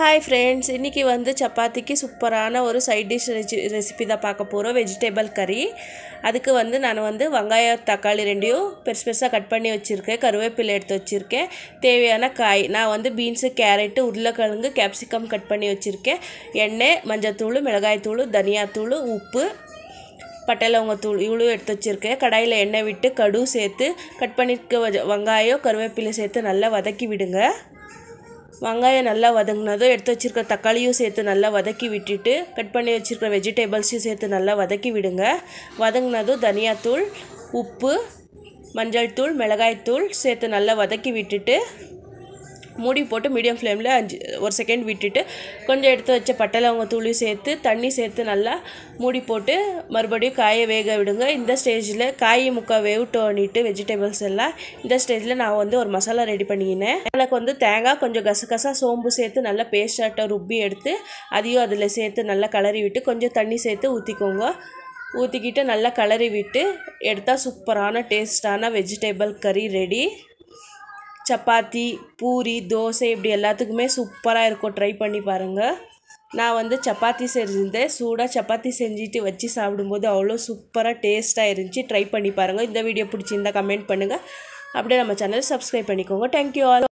hi friends இன்றைக்கி வந்து சப்பாத்திக்கு சூப்பரான ஒரு சைட் டிஷ் ரெசி ரெசிபி தான் பார்க்க போகிறோம் வெஜிடேபிள் கறி அதுக்கு வந்து நான் வந்து வெங்காயம் தக்காளி ரெண்டையும் பெருசு பெருசாக கட் பண்ணி வச்சுருக்கேன் கருவேப்பிலை எடுத்து வச்சுருக்கேன் தேவையான காய் நான் வந்து பீன்ஸு கேரட்டு உருளைக்கிழங்கு கேப்சிகம் கட் பண்ணி வச்சுருக்கேன் எண்ணெய் மஞ்சத்தூள் மிளகாய்த்தூள் தனியாத்தூள் உப்பு பட்டை தூள் இவ்வளோ எடுத்து வச்சுருக்கேன் கடாயில் எண்ணெய் விட்டு கடு சேர்த்து கட் பண்ணியிருக்க வெங்காயம் கருவேப்பிலை சேர்த்து நல்லா வதக்கி விடுங்க வெங்காயம் நல்லா வதங்கினதும் எடுத்து வச்சுருக்க தக்காளியும் சேர்த்து நல்லா வதக்கி விட்டுட்டு கட் பண்ணி வச்சுருக்க வெஜிடேபிள்ஸையும் சேர்த்து நல்லா வதக்கி விடுங்க வதங்கினதும் தனியாத்தூள் உப்பு மஞ்சள் தூள் மிளகாய்த்தூள் சேர்த்து நல்லா வதக்கி விட்டுட்டு மூடி போட்டு மீடியம் ஃப்ளேமில் அஞ்சு ஒரு செகண்ட் விட்டுட்டு கொஞ்சம் எடுத்து வச்ச பட்டலவங்க தூளி சேர்த்து தண்ணி சேர்த்து நல்லா மூடி போட்டு மறுபடியும் காயை வேக விடுங்க இந்த ஸ்டேஜில் காய் முக்கால் வேவிட்டோன்னிட்டு வெஜிடபிள்ஸ் எல்லாம் இந்த ஸ்டேஜில் நான் வந்து ஒரு மசாலா ரெடி பண்ணிக்கினேன் எனக்கு வந்து தேங்காய் கொஞ்சம் கசகசா சோம்பு சேர்த்து நல்லா பேஸ்டாட்டை ருப்பி எடுத்து அதையும் அதில் சேர்த்து நல்லா கலறி விட்டு கொஞ்சம் தண்ணி சேர்த்து ஊற்றிக்கோங்க ஊற்றிக்கிட்டு நல்லா கலரி விட்டு எடுத்தால் சூப்பரான டேஸ்டான வெஜிடபிள் கறி ரெடி சப்பாத்தி பூரி தோசை இப்படி எல்லாத்துக்குமே சூப்பராக இருக்கும் ட்ரை பண்ணி பாருங்கள் நான் வந்து சப்பாத்தி செஞ்சிருந்தேன் சூடாக சப்பாத்தி செஞ்சுட்டு வச்சு சாப்பிடும்போது அவ்வளோ சூப்பராக டேஸ்ட்டாக இருந்துச்சு ட்ரை பண்ணி பாருங்கள் இந்த வீடியோ பிடிச்சிருந்தா கமெண்ட் பண்ணுங்கள் அப்படியே நம்ம சேனல் சப்ஸ்கிரைப் பண்ணிக்கோங்க தேங்க்யூ ஆல்